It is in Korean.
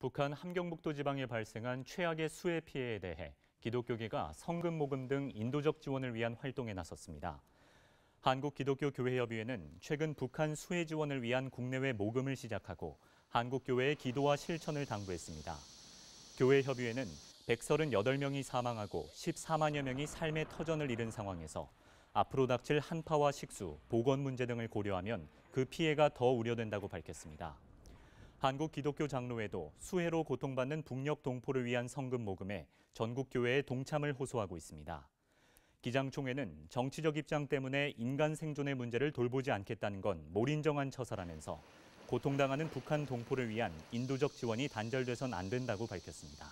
북한 함경북도 지방에 발생한 최악의 수해 피해에 대해 기독교계가 성금 모금 등 인도적 지원을 위한 활동에 나섰습니다. 한국기독교교회협의회는 최근 북한 수해 지원을 위한 국내외 모금을 시작하고 한국교회의 기도와 실천을 당부했습니다. 교회협의회는 138명이 사망하고 14만여 명이 삶의 터전을 잃은 상황에서 앞으로 닥칠 한파와 식수, 보건 문제 등을 고려하면 그 피해가 더 우려된다고 밝혔습니다. 한국 기독교 장로회도 수해로 고통받는 북녘 동포를 위한 성금 모금에 전국 교회의 동참을 호소하고 있습니다. 기장총회는 정치적 입장 때문에 인간 생존의 문제를 돌보지 않겠다는 건 몰인정한 처사라면서 고통당하는 북한 동포를 위한 인도적 지원이 단절돼선 안 된다고 밝혔습니다.